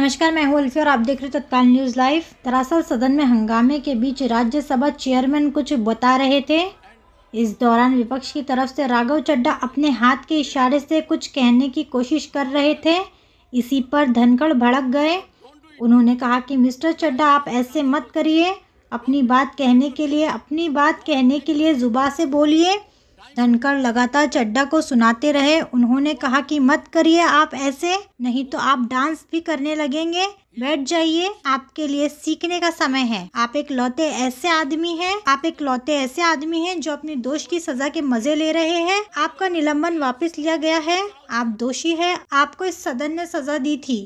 नमस्कार मैं हूँ अल्फी और आप देख रहे हो तत्काल न्यूज़ लाइव दरअसल सदन में हंगामे के बीच राज्यसभा चेयरमैन कुछ बता रहे थे इस दौरान विपक्ष की तरफ से राघव चड्डा अपने हाथ के इशारे से कुछ कहने की कोशिश कर रहे थे इसी पर धनखड़ भड़क गए उन्होंने कहा कि मिस्टर चड्डा आप ऐसे मत करिए अपनी बात कहने के लिए अपनी बात कहने के लिए ज़ुबा से बोलिए धनकर लगातार चड्डा को सुनाते रहे उन्होंने कहा कि मत करिए आप ऐसे नहीं तो आप डांस भी करने लगेंगे बैठ जाइए आपके लिए सीखने का समय है आप एक लौते ऐसे आदमी हैं आप एक लौते ऐसे आदमी हैं जो अपने दोष की सजा के मजे ले रहे हैं आपका निलंबन वापस लिया गया है आप दोषी हैं आपको इस सदन ने सजा दी थी